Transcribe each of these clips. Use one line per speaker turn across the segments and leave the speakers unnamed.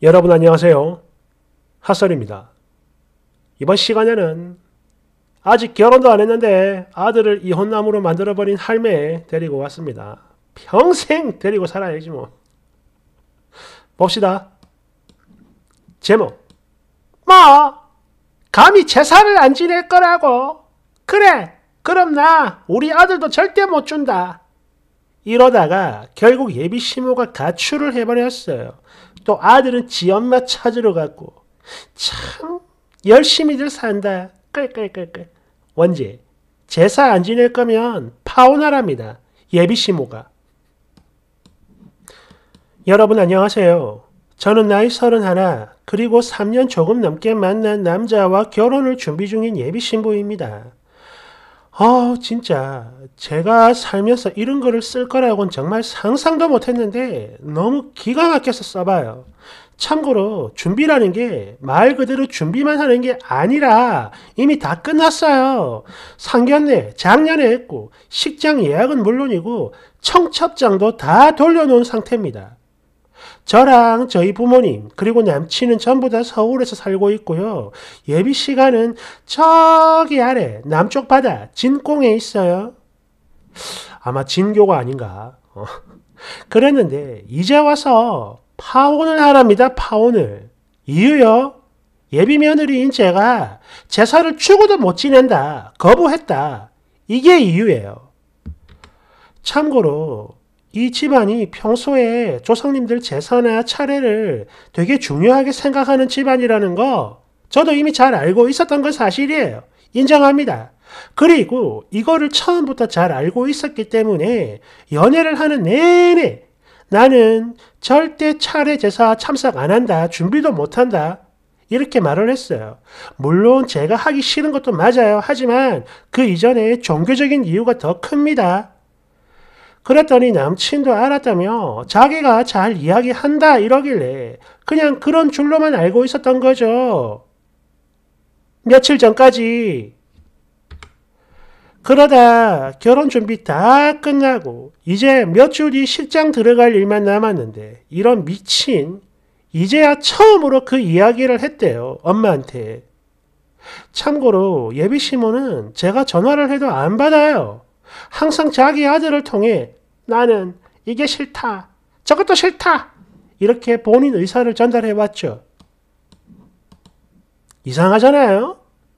여러분 안녕하세요. 핫설입니다. 이번 시간에는 아직 결혼도 안 했는데 아들을 이혼남으로 만들어버린 할매 데리고 왔습니다. 평생 데리고 살아야지 뭐. 봅시다. 제목 뭐 감히 제사를 안 지낼 거라고 그래 그럼 나 우리 아들도 절대 못 준다. 이러다가 결국 예비 시모가 가출을 해버렸어요. 또 아들은 지 엄마 찾으러 갔고 참 열심히들 산다. 끌끌끌끌. 원지 제사 안 지낼 거면 파혼하랍니다. 예비 시모가. 여러분 안녕하세요. 저는 나이 31 그리고 3년 조금 넘게 만난 남자와 결혼을 준비 중인 예비 신부입니다. 어, 진짜 제가 살면서 이런 거를 쓸 거라고는 정말 상상도 못했는데 너무 기가 막혀서 써봐요. 참고로 준비라는 게 말 그대로 준비만 하는 게 아니라 이미 다 끝났어요. 상견례 작년에 했고 식장 예약은 물론이고 청첩장도 다 돌려놓은 상태입니다. 저랑 저희 부모님 그리고 남친은 전부 다 서울에서 살고 있고요. 예비 시간은 저기 아래 남쪽 바다 진공에 있어요. 아마 진교가 아닌가. 어. 그랬는데 이제 와서 파혼을 하랍니다. 파혼을. 이유요? 예비 며느리인 제가 제사를 추고도 못 지낸다. 거부했다. 이게 이유예요. 참고로 이 집안이 평소에 조상님들 제사나 차례를 되게 중요하게 생각하는 집안이라는 거 저도 이미 잘 알고 있었던 건 사실이에요. 인정합니다. 그리고 이거를 처음부터 잘 알고 있었기 때문에 연애를 하는 내내 나는 절대 차례 제사 참석 안 한다. 준비도 못 한다. 이렇게 말을 했어요. 물론 제가 하기 싫은 것도 맞아요. 하지만 그 이전에 종교적인 이유가 더 큽니다. 그랬더니 남친도 알았다며 자기가 잘 이야기한다 이러길래 그냥 그런 줄로만 알고 있었던 거죠. 며칠 전까지. 그러다 결혼 준비 다 끝나고 이제 몇 주뒤 식장 들어갈 일만 남았는데 이런 미친 이제야 처음으로 그 이야기를 했대요. 엄마한테. 참고로 예비 시모는 제가 전화를 해도 안 받아요. 항상 자기 아들을 통해 나는 이게 싫다. 저것도 싫다. 이렇게 본인 의사를 전달해 왔죠. 이상하잖아요.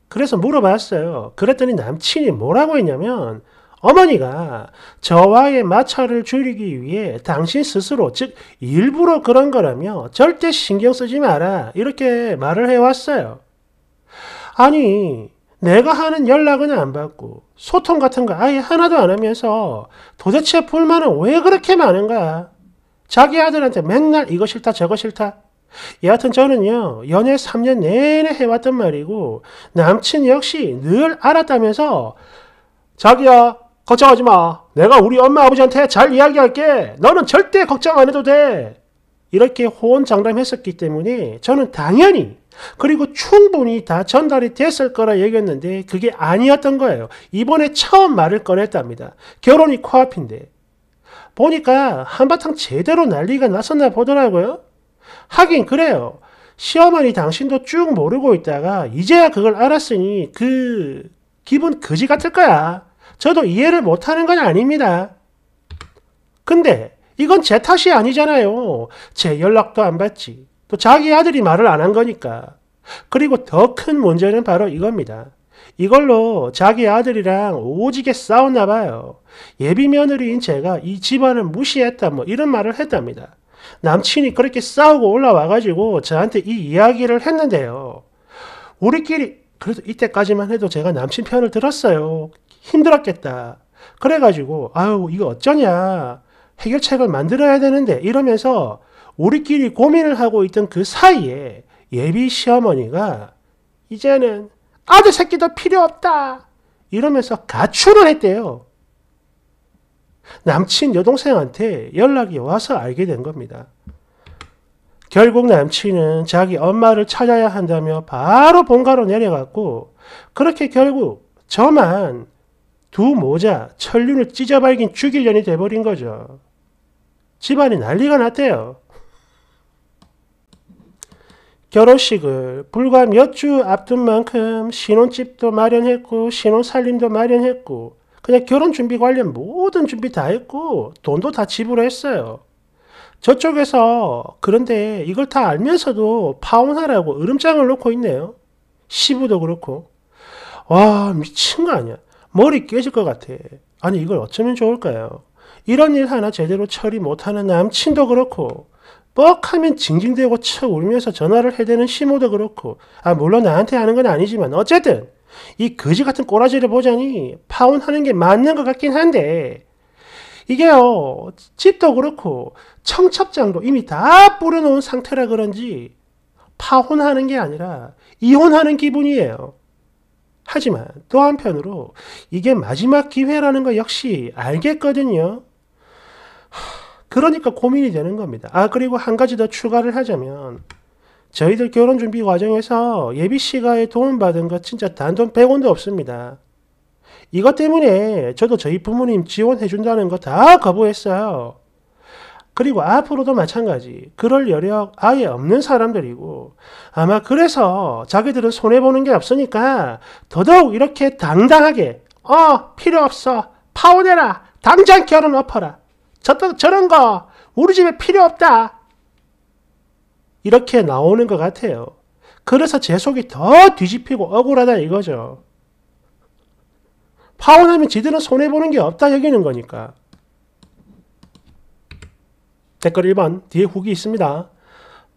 그래서 물어봤어요. 그랬더니 남친이 뭐라고 했냐면 어머니가 저와의 마찰을 줄이기 위해 당신 스스로 즉 일부러 그런 거라며 절대 신경 쓰지 마라 이렇게 말을 해왔어요. 아니 내가 하는 연락은 안 받고 소통 같은 거 아예 하나도 안 하면서 도대체 불만은 왜 그렇게 많은가? 자기 아들한테 맨날 이거 싫다 저거 싫다. 여하튼 저는요 연애 3년 내내 해왔던 말이고 남친 역시 늘 알았다면서 자기야 걱정하지 마. 내가 우리 엄마 아버지한테 잘 이야기할게. 너는 절대 걱정 안 해도 돼. 이렇게 호언장담했었기 때문에 저는 당연히 그리고 충분히 다 전달이 됐을 거라 얘기했는데 그게 아니었던 거예요. 이번에 처음 말을 꺼냈답니다. 결혼이 코앞인데. 보니까 한바탕 제대로 난리가 났었나 보더라고요. 하긴 그래요. 시어머니 당신도 쭉 모르고 있다가 이제야 그걸 알았으니 그 기분 거지 같을 거야. 저도 이해를 못하는 건 아닙니다. 근데 이건 제 탓이 아니잖아요. 제 연락도 안 받지. 또 자기 아들이 말을 안 한 거니까. 그리고 더 큰 문제는 바로 이겁니다. 이걸로 자기 아들이랑 오지게 싸웠나 봐요. 예비 며느리인 제가 이 집안을 무시했다 뭐 이런 말을 했답니다. 남친이 그렇게 싸우고 올라와가지고 저한테 이 이야기를 했는데요. 우리끼리 그래도 이때까지만 해도 제가 남친 편을 들었어요. 힘들었겠다. 그래가지고 아유 이거 어쩌냐 해결책을 만들어야 되는데 이러면서 우리끼리 고민을 하고 있던 그 사이에 예비 시어머니가 이제는 아들 새끼도 필요 없다 이러면서 가출을 했대요. 남친 여동생한테 연락이 와서 알게 된 겁니다. 결국 남친은 자기 엄마를 찾아야 한다며 바로 본가로 내려갔고 그렇게 결국 저만 두 모자 천륜을 찢어발긴 죽일년이 돼버린 거죠. 집안이 난리가 났대요. 결혼식을 불과 몇 주 앞둔 만큼 신혼집도 마련했고 신혼살림도 마련했고 그냥 결혼 준비 관련 모든 준비 다 했고 돈도 다 지불했어요. 저쪽에서 그런데 이걸 다 알면서도 파혼하라고 으름장을 놓고 있네요. 시부도 그렇고. 와 미친 거 아니야. 머리 깨질 것 같아. 아니 이걸 어쩌면 좋을까요? 이런 일 하나 제대로 처리 못하는 남친도 그렇고 뻑하면 징징대고 쳐 울면서 전화를 해대는 시모도 그렇고 아 물론 나한테 하는 건 아니지만 어쨌든 이 거지 같은 꼬라지를 보자니 파혼하는 게 맞는 것 같긴 한데 이게요 집도 그렇고 청첩장도 이미 다 뿌려놓은 상태라 그런지 파혼하는 게 아니라 이혼하는 기분이에요. 하지만 또 한편으로 이게 마지막 기회라는 거 역시 알겠거든요. 하... 그러니까 고민이 되는 겁니다. 아, 그리고 한 가지 더 추가를 하자면, 저희들 결혼 준비 과정에서 예비 씨가의 도움받은 것 진짜 단돈 100원도 없습니다. 이것 때문에 저도 저희 부모님 지원해준다는 거 다 거부했어요. 그리고 앞으로도 마찬가지. 그럴 여력 아예 없는 사람들이고 아마 그래서 자기들은 손해보는 게 없으니까 더더욱 이렇게 당당하게 어 필요 없어 파혼해라 당장 결혼 엎어라 저 저런 거 우리 집에 필요 없다. 이렇게 나오는 것 같아요. 그래서 제 속이 더 뒤집히고 억울하다 이거죠. 파혼하면 지들은 손해보는 게 없다 여기는 거니까. 댓글 1번 뒤에 후기 있습니다.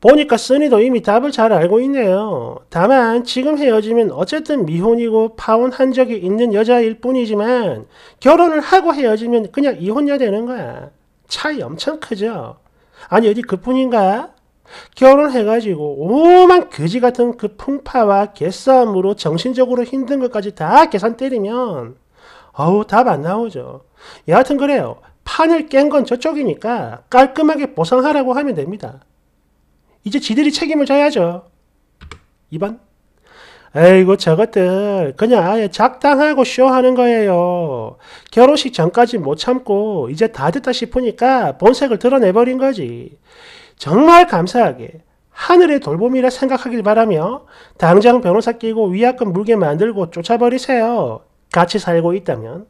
보니까 써니도 이미 답을 잘 알고 있네요. 다만 지금 헤어지면 어쨌든 미혼이고 파혼한 적이 있는 여자일 뿐이지만 결혼을 하고 헤어지면 그냥 이혼녀 되는 거야. 차이 엄청 크죠? 아니 어디 그뿐인가? 결혼해가지고 오만 거지 같은 그 풍파와 개싸움으로 정신적으로 힘든 것까지 다 계산 때리면 어우 답 안 나오죠. 여하튼 그래요. 판을 깬 건 저쪽이니까 깔끔하게 보상하라고 하면 됩니다. 이제 지들이 책임을 져야죠. 2번. 에이고 저것들 그냥 작당하고 쇼하는 거예요. 결혼식 전까지 못 참고 이제 다 됐다 싶으니까 본색을 드러내버린 거지. 정말 감사하게 하늘의 돌봄이라 생각하길 바라며 당장 변호사 끼고 위약금 물게 만들고 쫓아버리세요. 같이 살고 있다면.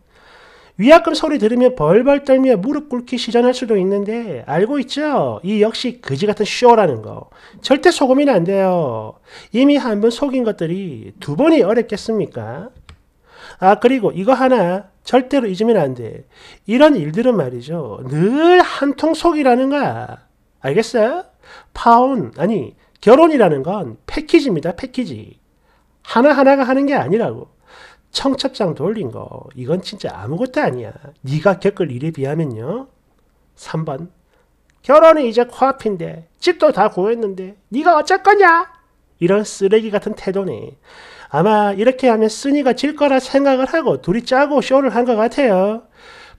위약금 소리 들으면 벌벌 떨며 무릎 꿇기 시전할 수도 있는데 알고 있죠? 이 역시 그지 같은 쇼라는 거. 절대 속으면 안 돼요. 이미 한 번 속인 것들이 두 번이 어렵겠습니까? 아 그리고 이거 하나 절대로 잊으면 안 돼. 이런 일들은 말이죠. 늘 한 통 속이라는 거야. 알겠어요? 파혼 아니 결혼이라는 건 패키지입니다. 패키지. 하나하나가 하는 게 아니라고. 청첩장 돌린 거 이건 진짜 아무것도 아니야. 네가 겪을 일에 비하면요. 3번 결혼은 이제 코앞인데 집도 다 구했는데 네가 어쩔 거냐? 이런 쓰레기 같은 태도네. 아마 이렇게 하면 쓰니가 질 거라 생각을 하고 둘이 짜고 쇼를 한 것 같아요.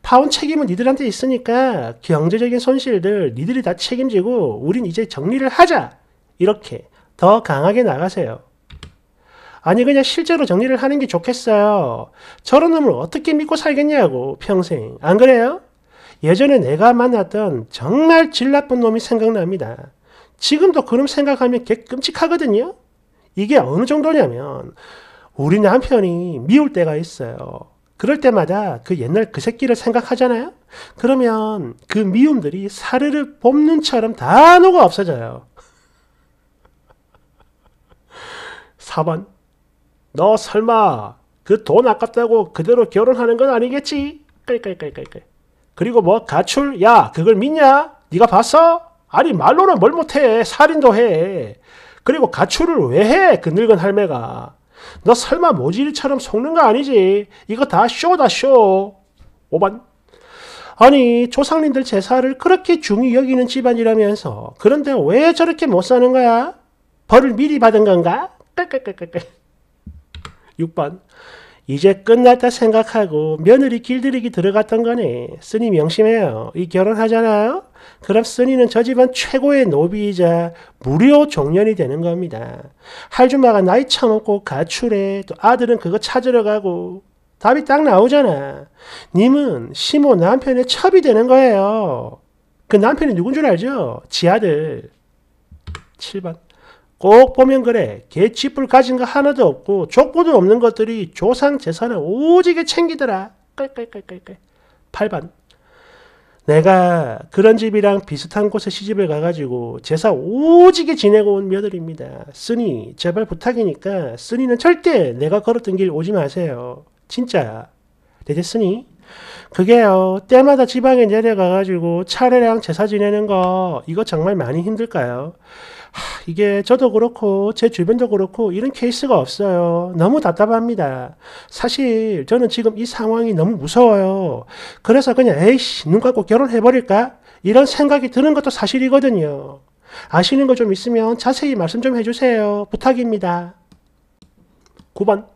파혼 책임은 니들한테 있으니까 경제적인 손실들 니들이 다 책임지고 우린 이제 정리를 하자. 이렇게 더 강하게 나가세요. 아니 그냥 실제로 정리를 하는 게 좋겠어요. 저런 놈을 어떻게 믿고 살겠냐고 평생. 안 그래요? 예전에 내가 만났던 정말 질 나쁜 놈이 생각납니다. 지금도 그런 생각하면 개 끔찍하거든요. 이게 어느 정도냐면 우리 남편이 미울 때가 있어요. 그럴 때마다 그 옛날 그 새끼를 생각하잖아요. 그러면 그 미움들이 사르르 뽑는처럼다 녹아 없어져요. 4번 너 설마 그 돈 아깝다고 그대로 결혼하는 건 아니겠지? 끌끌끌끌끌. 그리고 뭐 가출? 야 그걸 믿냐? 네가 봤어? 아니 말로는 뭘 못해 살인도 해. 그리고 가출을 왜 해? 그 늙은 할매가. 너 설마 모질처럼 속는 거 아니지? 이거 다 쇼다 쇼. 5번. 아니 조상님들 제사를 그렇게 중히 여기는 집안이라면서 그런데 왜 저렇게 못 사는 거야? 벌을 미리 받은 건가? 깔깔깔깔깔. 6번 이제 끝났다 생각하고 며느리 길들이기 들어갔던 거니 스님 명심해요. 이 결혼하잖아요. 그럼 스님은 저 집안 최고의 노비이자 무료 종년이 되는 겁니다. 할주마가 나이 처먹고 가출해 또 아들은 그거 찾으러 가고 답이 딱 나오잖아. 님은 시모 남편의 첩이 되는 거예요. 그 남편이 누군 줄 알죠? 지 아들. 7번. 꼭 보면 그래. 개치불 가진 거 하나도 없고 족보도 없는 것들이 조상 재산을 오지게 챙기더라. 깔깔깔깔깔. 8번 내가 그런 집이랑 비슷한 곳에 시집을 가가지고 제사 오지게 지내고 온 며느리입니다. 쓰니 제발 부탁이니까 쓰니는 절대 내가 걸었던 길 오지 마세요. 진짜야. 대체 쓰니? 그게요. 때마다 지방에 내려가가지고 차례랑 제사 지내는 거 이거 정말 많이 힘들까요? 이게 저도 그렇고 제 주변도 그렇고 이런 케이스가 없어요. 너무 답답합니다. 사실 저는 지금 이 상황이 너무 무서워요. 그래서 그냥 에이씨 눈 감고 결혼해버릴까? 이런 생각이 드는 것도 사실이거든요. 아시는 거 좀 있으면 자세히 말씀 좀 해주세요. 부탁입니다. 9번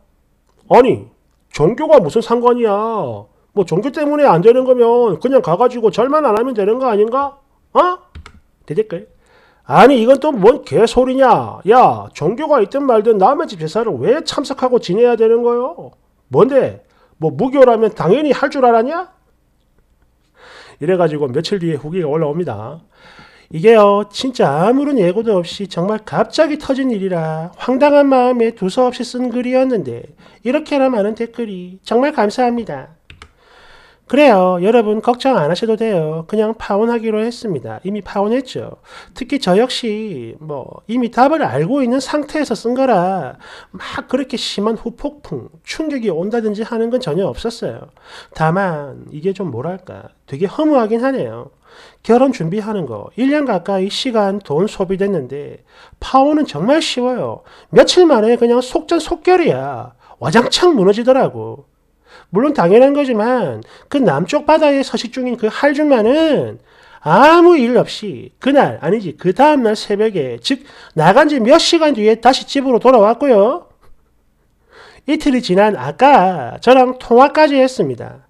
아니 종교가 무슨 상관이야. 뭐 종교 때문에 안 되는 거면 그냥 가가지고 절만 안 하면 되는 거 아닌가? 어? 대댓글 아니 이건 또 뭔 개소리냐 야 종교가 있든 말든 남의 집 제사를 왜 참석하고 지내야 되는 거요 뭔데 뭐 무교라면 당연히 할 줄 알았냐 이래가지고 며칠 뒤에 후기가 올라옵니다 이게요 진짜 아무런 예고도 없이 정말 갑자기 터진 일이라 황당한 마음에 두서없이 쓴 글이었는데 이렇게나 많은 댓글이 정말 감사합니다 그래요. 여러분 걱정 안 하셔도 돼요. 그냥 파혼하기로 했습니다. 이미 파혼했죠. 특히 저 역시 뭐 이미 답을 알고 있는 상태에서 쓴 거라 막 그렇게 심한 후폭풍, 충격이 온다든지 하는 건 전혀 없었어요. 다만 이게 좀 뭐랄까 되게 허무하긴 하네요. 결혼 준비하는 거 1년 가까이 시간, 돈 소비됐는데 파혼은 정말 쉬워요. 며칠 만에 그냥 속전속결이야. 와장창 무너지더라고. 물론 당연한 거지만 그 남쪽 바다에 서식 중인 그할줌만은 아무 일 없이 그날 아니지 그 다음날 새벽에 즉 나간 지 몇 시간 뒤에 다시 집으로 돌아왔고요. 이틀이 지난 아까 저랑 통화까지 했습니다.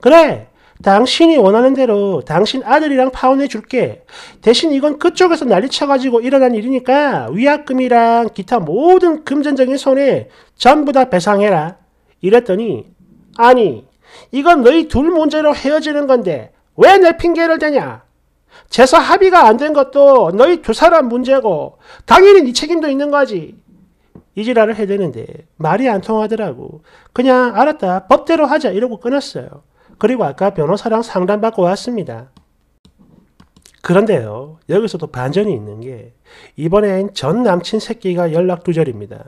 그래 당신이 원하는 대로 당신 아들이랑 파혼해 줄게. 대신 이건 그쪽에서 난리쳐가지고 일어난 일이니까 위약금이랑 기타 모든 금전적인 손해 전부 다 배상해라. 이랬더니 아니 이건 너희 둘 문제로 헤어지는 건데 왜 내 핑계를 대냐? 제사 합의가 안 된 것도 너희 두 사람 문제고 당연히 네 책임도 있는 거지. 이 지랄을 해대는데 말이 안 통하더라고. 그냥 알았다 법대로 하자 이러고 끊었어요. 그리고 아까 변호사랑 상담받고 왔습니다. 그런데요 여기서도 반전이 있는 게 이번엔 전 남친 새끼가 연락 두절입니다.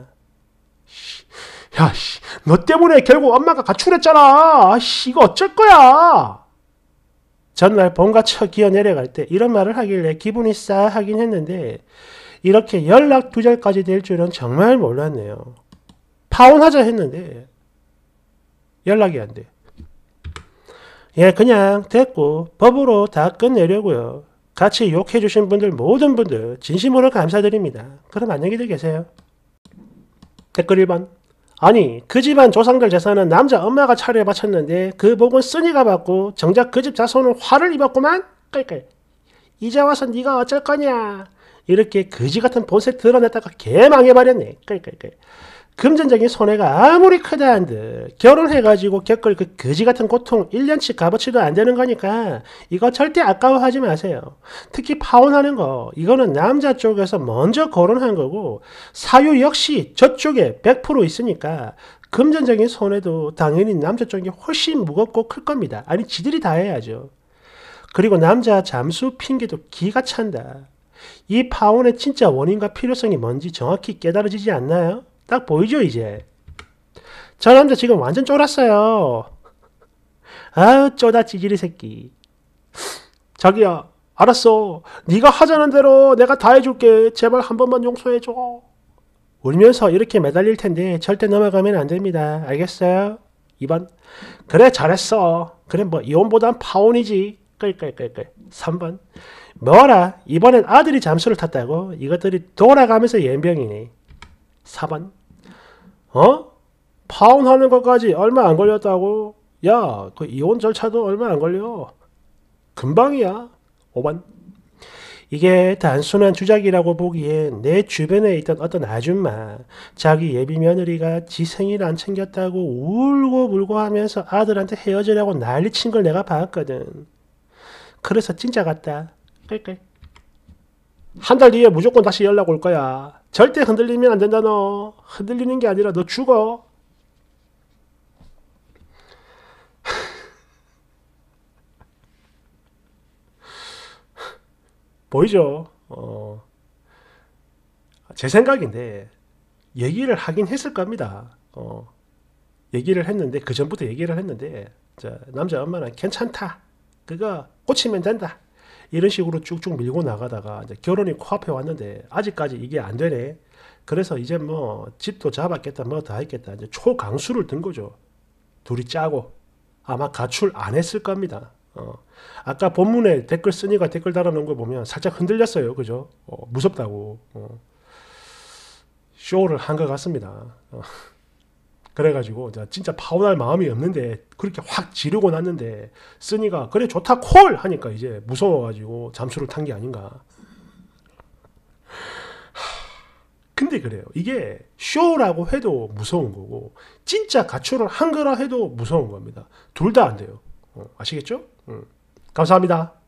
야, 씨, 너 때문에 결국 엄마가 가출했잖아. 아, 씨, 이거 어쩔 거야. 전날 본가쳐 기어 내려갈 때 이런 말을 하길래 기분이 싸하긴 했는데 이렇게 연락 두절까지 될 줄은 정말 몰랐네요. 파혼하자 했는데 연락이 안 돼. 예, 그냥 됐고 법으로 다 끝내려고요. 같이 욕해 주신 분들 모든 분들 진심으로 감사드립니다. 그럼 안녕히 들 계세요. 댓글 1번 아니 그 집안 조상들 재산은 남자 엄마가 차려 바쳤는데 그 복은 쓰니가 받고 정작 그 집 자손은 화를 입었구만? 깔깔 이제 와서 네가 어쩔 거냐 이렇게 거지 같은 본색 드러냈다가 개망해버렸네 깔깔깔 금전적인 손해가 아무리 크다 한들 결혼해가지고 겪을 그 거지 같은 고통 1년치 값어치도 안 되는 거니까 이거 절대 아까워하지 마세요. 특히 파혼하는 거 이거는 남자 쪽에서 먼저 거론한 거고 사유 역시 저쪽에 100% 있으니까 금전적인 손해도 당연히 남자 쪽이 훨씬 무겁고 클 겁니다. 아니 지들이 다 해야죠. 그리고 남자 잠수 핑계도 기가 찬다. 이 파혼의 진짜 원인과 필요성이 뭔지 정확히 깨달아지지 않나요? 딱 보이죠 이제 저 남자 지금 완전 쫄았어요 아유 쪼다 찌질이 새끼 자기야 알았어 네가 하자는 대로 내가 다 해줄게 제발 한 번만 용서해줘 울면서 이렇게 매달릴 텐데 절대 넘어가면 안 됩니다 알겠어요? 2번 그래 잘했어 그래 뭐 이혼보단 파혼이지 끌끌끌끌 3번 뭐라 이번엔 아들이 잠수를 탔다고 이것들이 돌아가면서 연병이네 4번 어? 파혼하는 것까지 얼마 안 걸렸다고? 야, 그 이혼 절차도 얼마 안 걸려. 금방이야. 5반. 이게 단순한 주작이라고 보기엔 내 주변에 있던 어떤 아줌마, 자기 예비 며느리가 지 생일 안 챙겼다고 울고 물고 하면서 아들한테 헤어지라고 난리친 걸 내가 봤거든. 그래서 진짜 같다. 끌끌. 한달 뒤에 무조건 다시 연락 올 거야. 절대 흔들리면 안 된다 너. 흔들리는 게 아니라 너 죽어. 보이죠? 어, 제 생각인데 얘기를 하긴 했을 겁니다. 어, 얘기를 했는데 그 전부터 얘기를 했는데 자, 남자 엄마는 괜찮다. 그거 고치면 된다. 이런 식으로 쭉쭉 밀고 나가다가 이제 결혼이 코앞에 왔는데 아직까지 이게 안 되네. 그래서 이제 뭐 집도 잡았겠다, 뭐 다 했겠다. 이제 초강수를 든 거죠. 둘이 짜고 아마 가출 안 했을 겁니다. 어. 아까 본문에 댓글 쓰니가 댓글 달아놓은 거 보면 살짝 흔들렸어요. 그죠? 어, 무섭다고. 어. 쇼를 한 것 같습니다. 어. 그래가지고 진짜 파혼할 마음이 없는데 그렇게 확 지르고 났는데 쓰니가 그래 좋다 콜 하니까 이제 무서워가지고 잠수를 탄 게 아닌가 근데 그래요 이게 쇼라고 해도 무서운 거고 진짜 가출을 한 거라 해도 무서운 겁니다 둘 다 안 돼요 어, 아시겠죠? 음. 감사합니다